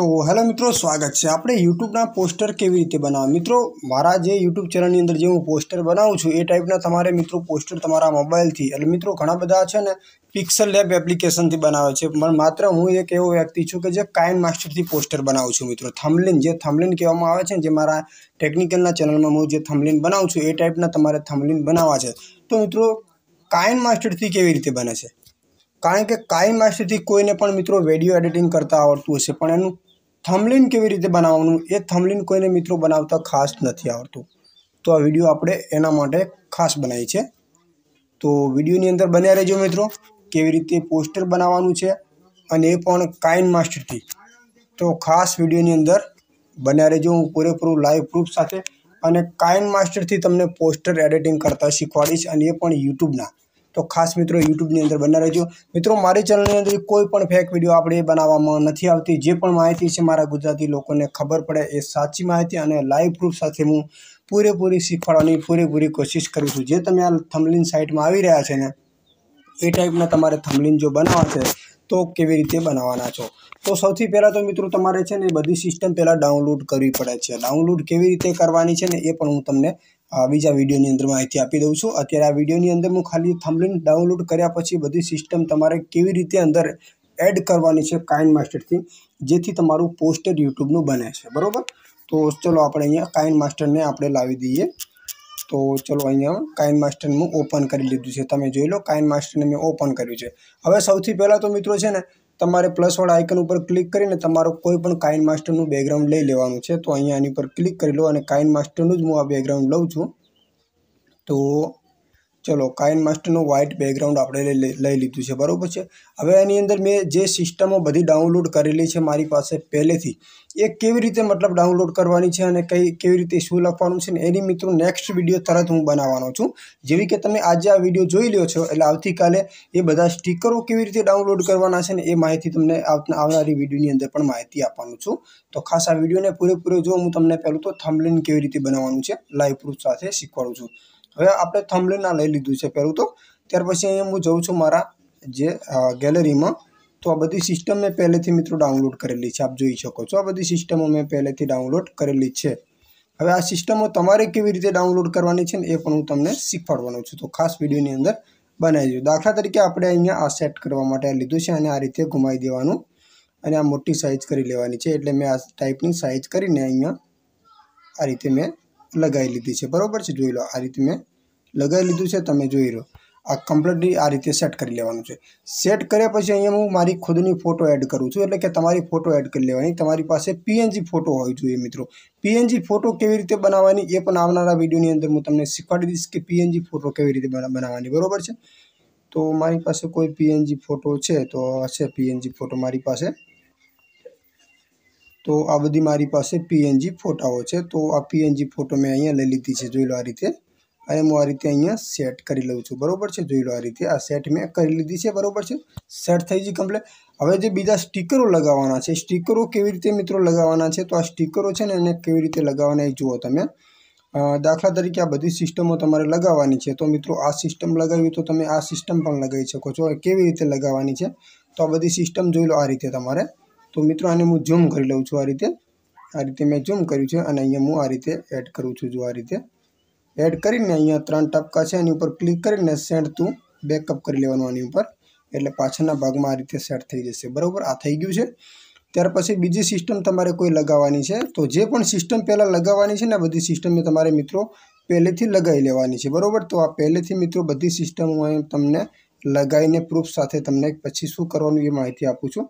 તો હેલો મિત્રો સ્વાગત છે આપણે YouTube ના પોસ્ટર કેવી રીતે બનાવવું મિત્રો મારા જે YouTube ચેનલ ની અંદર જે હું પોસ્ટર બનાવું છું એ ટાઈપના તમારે મિત્રો પોસ્ટર તમારા મોબાઈલ થી એટલે મિત્રો ઘણા બધા છે ને પિક્સલ લેબ એપ્લિકેશન થી બનાવા છે પણ માત્ર હું એક એવો વ્યક્તિ છું કે જે કાઇન માસ્ટર થી પોસ્ટર બનાવું છું મિત્રો થમ્બલન જે થમ્બલન કેવામાં આવે છે ને જે મારા ટેકનિકલ ના ચેનલ માં હું જે થમ્બલન બનાવું છું એ ટાઈપના તમારે થમ્બલન બનાવવા છે તો મિત્રો કાઇન માસ્ટર થી કેવી રીતે બને છે કારણ કે કાઇન માસ્ટર થી કોઈ ને પણ મિત્રો વિડિયો એડિટિંગ કરતા આવડતું હશે પણ એનું થમલિન કેવી રીતે બનાવવાનું એ થમલીન કોઈને મિત્રો બનાવતા ખાસ નથી આવડતું તો આ વિડીયો આપણે એના માટે ખાસ બનાવી છે તો વિડીયોની અંદર બન્યા રહેજો મિત્રો કેવી રીતે પોસ્ટર બનાવવાનું છે અને એ પણ કાઇન માસ્ટરથી તો ખાસ વિડીયોની અંદર બન્યા રહેજો હું પૂરેપૂરું લાઈવ પ્રૂફ સાથે અને કાઇન માસ્ટરથી તમને પોસ્ટર એડિટિંગ કરતાં શીખવાડીશ અને એ પણ યુટ્યુબના તો ખાસ મિત્રો YouTube ની અંદર બન્યા રહેજો મિત્રો મારા ચેનલ ની અંદર કોઈ પણ ફેક વિડિયો આપણે બનાવવામાં નથી આવતી જે પણ માહિતી છે મારા ગુજરાતી લોકોને ખબર પડે એ સાચી માહિતી અને લાઈવ પ્રૂફ સાથે હું પૂરે પૂરી સખફાની પૂરે પૂરી કોશિશ કરું છું જે તમે આ થમ્બલન સાઈટ માં આવી રહ્યા છે ને એ ટાઈપ ના તમારે થમ્બલન જો બનાવ છે તો કેવી રીતે બનાવવાના છો તો સૌથી પહેલા તો મિત્રો તમારે છે ને બધી સિસ્ટમ પેલા ડાઉનલોડ કરવી પડે છે ડાઉનલોડ કેવી રીતે કરવાની છે ને એ પણ હું તમને આ બીજા વિડિયોની અંદર માં આવીતી આપી દઉં છું અત્યારે આ વિડિયોની અંદર હું ખાલી થમ્બનેલ ડાઉનલોડ કર્યા પછી બધી સિસ્ટમ તમારે કેવી રીતે અંદર એડ કરવાની છે કાઇન માસ્ટર થી જેથી તમારો પોસ્ટર YouTube નું બને છે બરોબર તો ચલો આપણે અહીંયા કાઇન માસ્ટર ને આપણે લાવી દીધીએ તો ચલો અહીંયા કાઇન માસ્ટર માં ઓપન કરી લિધું છે તમે જોઈ લો કાઇન માસ્ટર માં મે ઓપન કર્યું છે હવે સૌથી પહેલા તો મિત્રો છે ને તમારે પ્લસવાળા આઇકન ઉપર ક્લિક કરીને તમારો કોઈ પણ કાઇન માસ્ટરનું બેકગ્રાઉન્ડ લઈ લેવાનું છે તો અહીંયા એની પર ક્લિક કરી લો અને કાઇન માસ્ટરનું જ હું આ બેકગ્રાઉન્ડ લઉં છું તો चलो काइन मास्टर નો વ્હાઇટ બેકગ્રાઉન્ડ આપણે લઈ લીધું છે બરોબર છે હવે આની અંદર મે જે સિસ્ટમો બધી ડાઉનલોડ કરેલી છે મારી પાસે પહેલેથી એ કેવી રીતે મતલબ ડાઉનલોડ કરવાની છે અને કઈ કેવી રીતે સુ લગાવવાનું છે ને એની મિત્રો નેક્સ્ટ વિડિયો તરત હું બનાવવાનો છું જેવી કે તમે આજે આ વિડિયો જોઈ લીધો છો એટલે આવતીકાલે એ બધા સ્ટીકરો કેવી રીતે ડાઉનલોડ કરવાના છે ને એ માહિતી તમને આવનારી વિડિયોની અંદર પણ માહિતી આપવાનું છું તો ખાસ આ વિડિયોને પૂરેપૂરો જો હું તમને પહેલું તો થમ્બનલ કેવી રીતે બનાવવાનું છે લાઇફ પ્રૂફ સાથે શીખવાડું છું હવે આપણે થમ્બનેલ આ લઈ લીધું છે પહેલું તો ત્યાર પછી અહીં હું જઉં છું મારા જે ગેલેરીમાં તો આ બધી સિસ્ટમ મેં પહેલેથી મિત્રો ડાઉનલોડ કરેલી છે આપ જોઈ શકો છો આ બધી સિસ્ટમ મેં પહેલેથી ડાઉનલોડ કરેલી છે હવે આ સિસ્ટમો તમારે કેવી રીતે ડાઉનલોડ કરવાની છે એ પણ હું તમને શીખવવાનો છું તો ખાસ વિડિયોની અંદર બનાવી દીધુંાાાાાાાાાાાાાાાાાાાાાાાાાાાાાાાાાાાાાાાાાાાાાાાાાાાાાાાાાાાાાાાાાાાાાાાાાાાાાાાાાાાાાાાાાાાાાાાાાાાાાાાાાાાાાાાાાાાાાાાાાાાાાાાાાાાાાાાાાાાાાાાાાા लगाई ली थी है बराबर से જોઈ લો આ રીતે મે લગાઈ લીધું છે તમે જોઈ લો આ કમ્પ્લીટલી આ રીતે સેટ કરી લેવાનું છે સેટ કર્યા પછી અહીં હું મારી ખુદની ફોટો એડ કરું છું એટલે કે તમારી ફોટો એડ કરી લેવાની તમારી પાસે PNG ફોટો હોય જોઈએ મિત્રો PNG ફોટો કેવી રીતે બનાવવાની એ પણ આવનારા વિડિયોની અંદર હું તમને શીખવાડી દીશ કે PNG ફોટો કેવી રીતે બનાવવાની બરોબર છે તો મારી પાસે કોઈ PNG ફોટો છે તો છે PNG ફોટો મારી પાસે તો આ બધી મારી પાસે પીએનજી ફોટાઓ છે તો આ પીએનજી ફોટો મેં અહીંયા લઈ લીધી છે જોઈ લો આ રીતે અને હું આ રીતે અહીંયા સેટ કરી લઉં છું બરાબર છે જોઈ લો આ રીતે આ સેટ મેં કરી લીધી છે બરાબર છે સેટ થઈ ગઈ કમ્પ્લેટ હવે જે બીજા સ્ટીકરો લગાવવાના છે સ્ટીકરો કેવી રીતે મિત્રો લગાવવાના છે તો આ સ્ટીકરો છે ને એને કેવી રીતે લગાવવાના એ જુઓ તમે દાખલા તરીકે આ બધી સિસ્ટમો તમારે લગાવવાની છે તો મિત્રો આ સિસ્ટમ લગાવી તો તમે આ સિસ્ટમ પણ લગાવી શકો છો કેવી રીતે લગાવવાની છે તો આ બધી સિસ્ટમ જોઈ લો આ રીતે તમારે તો મિત્રો આને હું ઝૂમ કરી લઉં છું આ રીતે આ રીતે મેં ઝૂમ કર્યું છે અને અહીંયા હું આ રીતે એડ કરું છું જો આ રીતે એડ કરીને અહીંયા ત્રણ ટપકા છે એની ઉપર ક્લિક કરીને સેન્ડ તું બેક અપ કરી લેવાનું અહીં ઉપર એટલે પાછળના ભાગમાં આ રીતે સેવ થઈ જશે બરાબર આ થઈ ગયું છે ત્યાર પછી બીજી સિસ્ટમ તમારે કોઈ લગાવવાની છે તો જે પણ સિસ્ટમ પહેલા લગાવવાની છે ને બધી સિસ્ટમ મે તમારે મિત્રો પહેલેથી લગાઈ લેવાની છે બરાબર તો આ પહેલેથી મિત્રો બધી સિસ્ટમ તમે તમને લગાઈને પ્રૂફ સાથે તમને પછી શું કરવાનું એ માહિતી આપું છું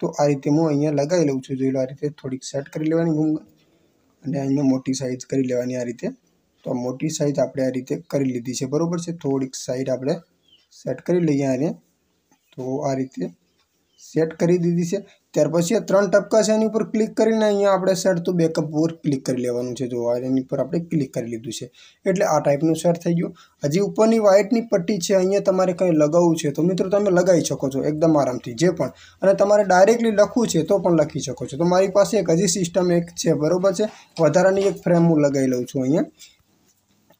તો આ રીતે હું અહીંયા લગાવી લઉં છું જોઈ લો આ રીતે થોડીક સેટ કરી લેવાની ગુંગા અને અહીંયા મોટી સાઇઝ કરી લેવાની આ રીતે તો મોટી સાઇઝ આપણે આ રીતે કરી લીધી છે બરાબર છે થોડીક સાઈડ આપણે સેટ કરી લઈએ આને તો આ રીતે સેટ કરી દીધી છે ત્યાર પછી આ ત્રણ ટપકા છે એની ઉપર ક્લિક કરીને અહીંયા આપણે સેટ તો બેકઅપ ઉપર ક્લિક કરી લેવાનું છે જો એની ઉપર આપણે ક્લિક કરી લીધું છે એટલે આ ટાઈપનું સેટ થઈ ગયું હજી ઉપરની વ્હાઇટની પટ્ટી છે અહીંયા તમારે કંઈ લગાવવું છે તો મિત્રો તમે લગાવી શકો છો એકદમ આરામથી જે પણ અને તમારે ડાયરેક્ટલી લખવું છે તો પણ લખી શકો છો તો મારી પાસે એક હજી સિસ્ટમ એક છે બરાબર છે વધારાની એક ફ્રેમ હું લગાવી લઉં છું અહીંયા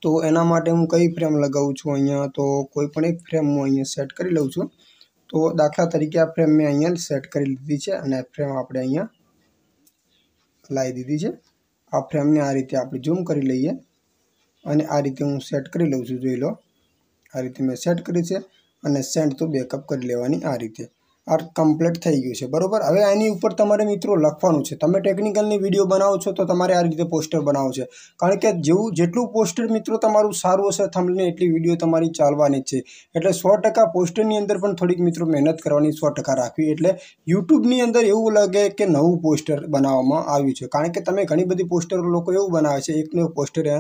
તો એના માટે હું કઈ ફ્રેમ લગાવું છું અહીંયા તો કોઈ પણ એક ફ્રેમ હું અહીંયા સેટ કરી લઉં છું તો આ દાખલા તરીકે આ ફ્રેમ મેં અહીંયા સેટ કરી લીધી છે અને ફ્રેમ આપણે અહીંયા લાઈ દીધી છે આ ફ્રેમ ને આ રીતે આપણે ઝૂમ કરી લઈએ અને આ રીતે હું સેટ કરી લઉં છું જોઈ લો આ રીતે મેં સેટ કરી છે અને સેન્ડ તો બેકઅપ કરી લેવાની આ રીતે અર કમ્પલેટ થઈ ગઈ છે બરોબર હવે આની ઉપર તમારે મિત્રો લખવાનું છે તમે ટેકનિકલ ની વિડિયો બનાવો છો તો તમારે આ રીતે પોસ્ટર બનાવવું છે કારણ કે જેવ જેટલું પોસ્ટર મિત્રો તમારું સારું હશે થમ્બનેટલી વિડિયો તમારી ચાલવાની છે એટલે 100% પોસ્ટર ની અંદર પણ થોડીક મિત્રો મહેનત કરવાની 100% રાખવી એટલે YouTube ની અંદર એવું લાગે કે નવો પોસ્ટર બનાવવામાં આવ્યો છે કારણ કે તમે ઘણી બધી પોસ્ટર લોકો એવું બનાવે છે એક નવો પોસ્ટર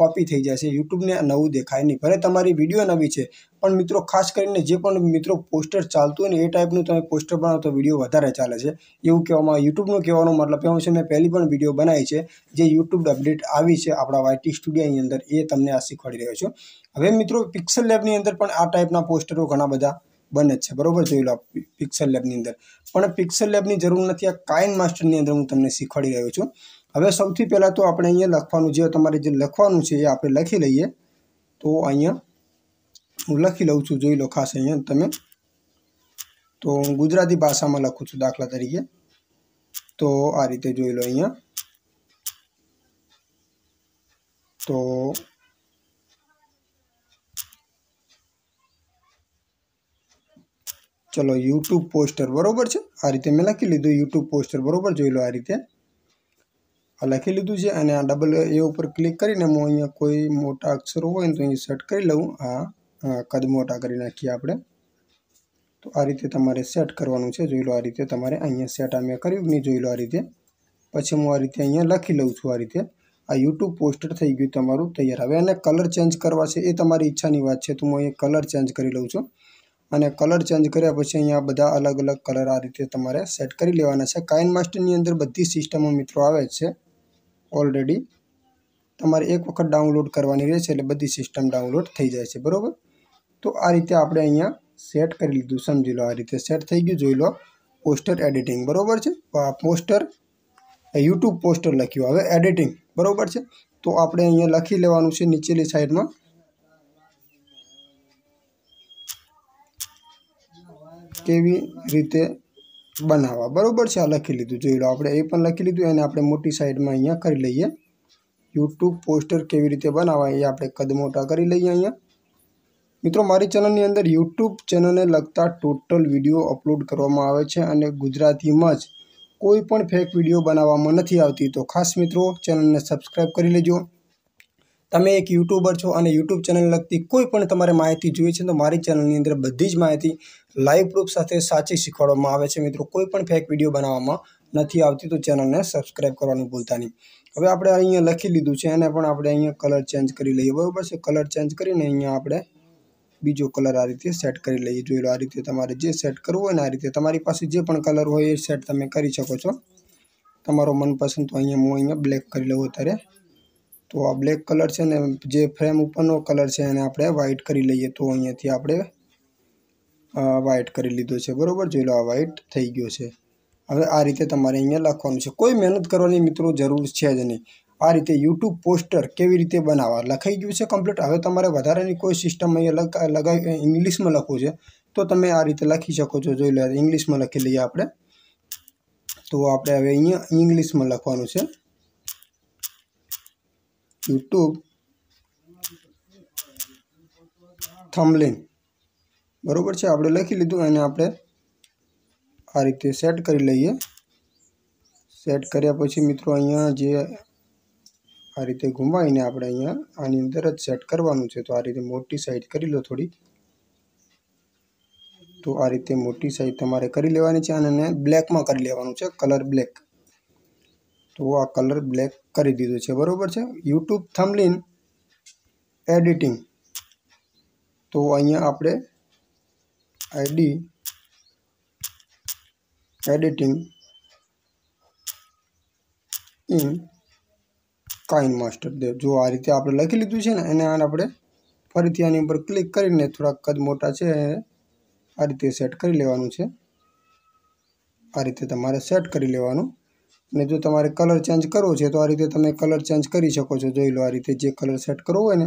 કોપી થઈ જશે યુટ્યુબને નવું દેખાય નહીં ભલે તમારી વિડીયો નવી છે પણ મિત્રો ખાસ કરીને જે પણ મિત્રો પોસ્ટર ચાલતું હોય ને એ ટાઈપનું તમે પોસ્ટર બનાવો તો વિડીયો વધારે ચાલે છે એવું કહેવામાં યુટ્યુબનો કહેવાનો મતલબ એવો છે મેં પહેલી પણ વિડીયો બનાવી છે જે યુટ્યુબ અપડેટ આવી છે આપણા વાયટી સ્ટુડિયોની અંદર એ તમને આ શીખવાડી રહ્યો છું હવે મિત્રો પિક્સલ લેબની અંદર પણ આ ટાઈપના પોસ્ટરો ઘણા બધા બને છે બરોબર જોઈ લો પિક્સલ લેબની અંદર પણ પિક્સલ લેબની જરૂર નથી આ કાયન માસ્ટરની અંદર હું તમને શીખવાડી રહ્યો છું અવે સૌથી પહેલા તો આપણે અહીંયા લખવાનું જે છે તમારે જે લખવાનું છે એ આપણે લખી લઈએ તો અહીંયા હું લખી લઉં છું જોઈ લો ખાસ અહીંયા તમને તો ગુજરાતી ભાષામાં લખું છું દાખલા તરીકે તો આ રીતે જોઈ લો અહીંયા તો ચલો YouTube પોસ્ટર બરોબર છે આ રીતે મેં લખી લીધું YouTube પોસ્ટર બરોબર જોઈ લો આ રીતે અલેખી લીધું છે અને આ WA ઉપર ક્લિક કરીને હું અહીંયા કોઈ મોટા અક્ષર હોય તો અહીં સેટ કરી લઉં આ આ કદ મોટું કરી નાખી આપણે તો આ રીતે તમારે સેટ કરવાનું છે જોઈ લો આ રીતે તમારે અહીંયા સેટ આમે કરીયું ની જોઈ લો આ રીતે પછી હું આ રીતે અહીંયા લખી લઉં છું આ રીતે આ YouTube પોસ્ટર થઈ ગઈ તમારું તૈયાર હવે અને કલર ચેન્જ કરવા છે એ તમારી ઈચ્છાની વાત છે તો હું અહીં કલર ચેન્જ કરી લઉં છું અને કલર ચેન્જ કર્યા પછી અહીંયા બધા અલગ અલગ કલર આ રીતે તમારે સેટ કરી લેવાના છે કાઈન માસ્ટર ની અંદર બધી સિસ્ટમો મિત્રો આવે છે ઓલરેડી તમારે એક વખત ડાઉનલોડ કરવાની રહે છે એટલે બધી સિસ્ટમ ડાઉનલોડ થઈ જાય છે બરોબર તો આ રીતે આપણે અહીંયા સેટ કરી લીધું સમજી લો આ રીતે સેટ થઈ ગયું જોઈ લો પોસ્ટર એડિટિંગ બરોબર છે પોસ્ટર YouTube પોસ્ટર લખ્યું હવે એડિટિંગ બરોબર છે તો આપણે અહીંયા લખી લેવાનું છે નીચેલી સાઈડમાં કેવી રીતે બનાવા બરોબર છે આ લખી લીધું જોઈ લો આપણે એ પણ લખી લીધું અને આપણે મોટી સાઈડમાં અહીંયા કરી લઈએ YouTube પોસ્ટર કેવી રીતે બનાવવાય એ આપણે કદમોટા કરી લઈએ અહીંયા મિત્રો મારી ચેનલ ની અંદર YouTube ચેનલ ને લગતા ટોટલ વિડિયો અપલોડ કરવામાં આવે છે અને ગુજરાતીમાં જ કોઈ પણ ફેક વિડિયો બનાવવામાં નથી આવતી તો ખાસ મિત્રો ચેનલ ને સબસ્ક્રાઇબ કરી લેજો તમે એક યુટ્યુબર છો અને YouTube ચેનલ લગતી કોઈપણ તમારે માહિતી જોઈએ છે તો મારી ચેનલ ની અંદર બધી જ માહિતી લાઈવ પુ Proof સાથે સાચી શીખવાડવામાં આવે છે મિત્રો કોઈ પણ ફેક વિડિયો બનાવવામાં નથી આવતી તો ચેનલ ને સબ્સ્ક્રાઇબ કરવાનું ભૂલતા નહીં હવે આપણે અહીંયા લખી લીધું છે અને પણ આપણે અહીંયા કલર ચેન્જ કરી લઈએ બરોબર છે કલર ચેન્જ કરીને અહીંયા આપણે બીજો કલર આ રીતે સેટ કરી લઈએ જોઈ લો આ રીતે તમારે જે સેટ કરવું હોય ને આ રીતે તમારી પાસે જે પણ કલર હોય એ સેટ તમે કરી શકો છો તમારો મનપસંદ તો અહીંયા હું અહીંયા બ્લેક કરી લઉં અત્યારે તો આ બ્લેક કલર છે ને જે ફ્રેમ ઉપરનો કલર છે એને આપણે વ્હાઇટ કરી લઈએ તો અહીંયાથી આપણે આ વ્હાઇટ કરી લીધો છે બરોબર જોઈ લો આ વ્હાઇટ થઈ ગયો છે હવે આ રીતે તમારે અહીંયા લખવાનું છે કોઈ મહેનત કરવાની મિત્રો જરૂર છે જ નહીં આ રીતે YouTube પોસ્ટર કેવી રીતે બનાવવું લખાઈ ગયું છે કમ્પ્લીટ હવે તમારે વધારેની કોઈ સિસ્ટમ અહીં અલગ લગાઈ ઇંગ્લિશમાં લખો છે તો તમે આ રીતે લખી શકો છો જોઈ લો આ ઇંગ્લિશમાં લખી લઈએ આપણે તો આપણે હવે અહીંયા ઇંગ્લિશમાં લખવાનું છે યુટ્યુબ થમ્બલ ને બરોબર છે આપણે લખી લીધું અને આપણે આ રીતે સેટ કરી લઈએ સેટ કર્યા પછી મિત્રો અહીંયા જે આ રીતે ગુંવાઈને આપણે અહીંયા આની અંદર જ સેટ કરવાનું છે તો આ રીતે मोटी સાઈડ કરી લો થોડી તો આ રીતે मोटी સાઈડ તમારે કરી લેવાની છે અને ને બ્લેક માં કરી લેવાનું છે કલર બ્લેક તો આ કલર બ્લેક કરી દીધો છે બરાબર છે યુટ્યુબ થમલિન એડિટિંગ તો અહીંયા આપણે ID editing in Kine master દેવ જો આ રીતે આપણે લખી લીધું છે ને એને આને આપણે ફરીથી આની ઉપર ક્લિક કરીને થોડાક કદ મોટા છે આ રીતે સેટ કરી લેવાનું છે આ રીતે તમારે સેટ કરી લેવાનું મે જો તમારે કલર ચેન્જ કરવો છે તો આ રીતે તમે કલર ચેન્જ કરી શકો છો જોઈ લો આ રીતે જે કલર સેટ કરો હોય ને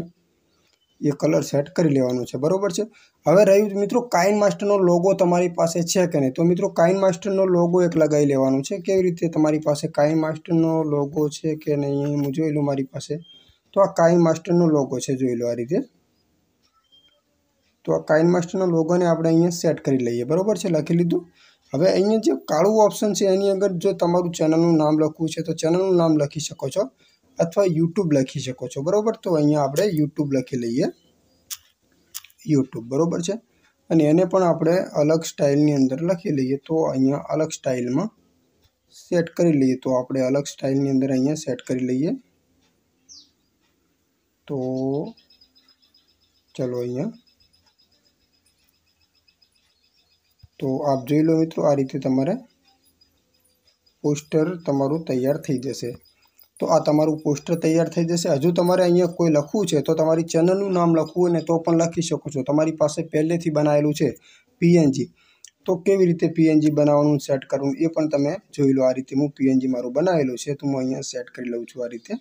એ કલર સેટ કરી લેવાનો છે બરોબર છે હવે રહ્યું મિત્રો કાઇન માસ્ટરનો લોગો તમારી પાસે છે કે નહીં તો મિત્રો કાઇન માસ્ટરનો લોગો એક લગાવી લેવાનો છે કેવી રીતે તમારી પાસે કાઇન માસ્ટરનો લોગો છે કે નહીં મુજોઈ લો મારી પાસે તો આ કાઇન માસ્ટરનો લોગો છે જોઈ લો આ રીતે તો આ કાઇન માસ્ટરનો લોગોને આપણે અહીંયા સેટ કરી લઈએ બરોબર છે લખી લિધું અવે અહીંયા જે કાળું ઓપ્શન છે એની અગર જો તમારું ચેનલનું નામ લખવું છે તો ચેનલનું નામ લખી શકો છો અથવા YouTube લખી શકો છો બરોબર તો અહીંયા આપણે YouTube લખી લઈએ YouTube બરોબર છે અને એને પણ આપણે અલગ સ્ટાઈલની અંદર લખી લઈએ તો અહીંયા અલગ સ્ટાઈલમાં સેટ કરી લઈએ તો આપણે અલગ સ્ટાઈલની અંદર અહીંયા સેટ કરી લઈએ તો ચલો અહીંયા તો આપ જોઈ લો મિત્રો આ રીતે તમારું પોસ્ટર તમારું તૈયાર થઈ જશે તો આ તમારું પોસ્ટર તૈયાર થઈ જશે હજુ તમારે અહીંયા કોઈ લખવું છે તો તમારી ચેનલનું નામ લખો અને તો પણ લખી શકો છો તમારી પાસે પહેલેથી બનાવેલું છે PNG તો કેવી રીતે PNG બનાવવાનું સેટ કરું એ પણ તમે જોઈ લો આ રીતે હું PNG મારું બનાવેલું છે તો હું અહીંયા સેટ કરી લઉં છું આ રીતે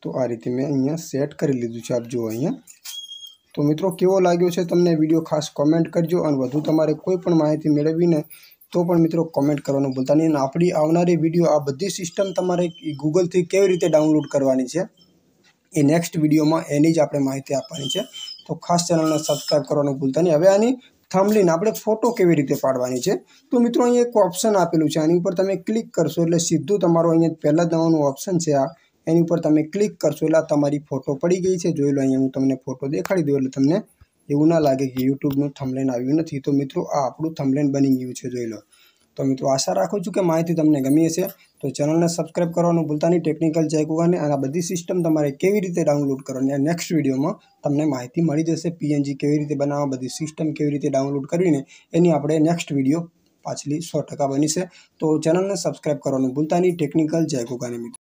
તો આ રીતે મેં અહીંયા સેટ કરી લીધું છે આપ જુઓ અહીંયા તો મિત્રો કેવો લાગ્યો છે તમને વિડિયો ખાસ કમેન્ટ કરજો અને વધુ તમારે કોઈ પણ માહિતી મેળવીને તો પણ મિત્રો કમેન્ટ કરવાનું ભૂલતા નહી અને આપડી આવનારી વિડિયો આ બધી સિસ્ટમ તમારે Google થી કેવી રીતે ડાઉનલોડ કરવાની છે એ નેક્સ્ટ વિડિયોમાં એની જ આપણે માહિતી આપવાની છે તો ખાસ ચેનલને સબસ્ક્રાઇબ કરવાનું ભૂલતા નહી હવે આની થમ્બને આપણે ફોટો કેવી રીતે પાડવાની છે તો મિત્રો અહીં એક ઓપ્શન આપેલું છે આની ઉપર તમે ક્લિક કરશો એટલે સીધું તમારો અહીંયા પહેલા દેવાનો ઓપ્શન છે આ અહીં ઉપર તમે ક્લિક કરશો એટલે તમારી ફોટો પડી ગઈ છે જોઈ લો અહીંયા હું તમને ફોટો દેખાડી દઉં એટલે તમને એવું ના લાગે કે YouTube નું થંબલેન આવી નથી તો મિત્રો આ આપણો થંબલેન બની ગયું છે જોઈ લો તો મિત્રો આશા રાખું છું કે માહિતી તમને ગમી હશે તો ચેનલને સબ્સ્ક્રાઇબ કરવાનું ભૂલતા નહીં ટેકનિકલ જયગોગાને આ બધી સિસ્ટમ તમારે કેવી રીતે ડાઉનલોડ કરવી ને નેક્સ્ટ વિડિયોમાં તમને માહિતી મળી જશે PNG કેવી રીતે બનાવ બધા સિસ્ટમ કેવી રીતે ડાઉનલોડ કરવી ને એની આપણે નેક્સ્ટ વિડિયો પાછલી 100% બની છે તો ચેનલને સબ્સ્ક્રાઇબ કરવાનું ભૂલતા નહીં ટેકનિકલ જયગોગાને મિત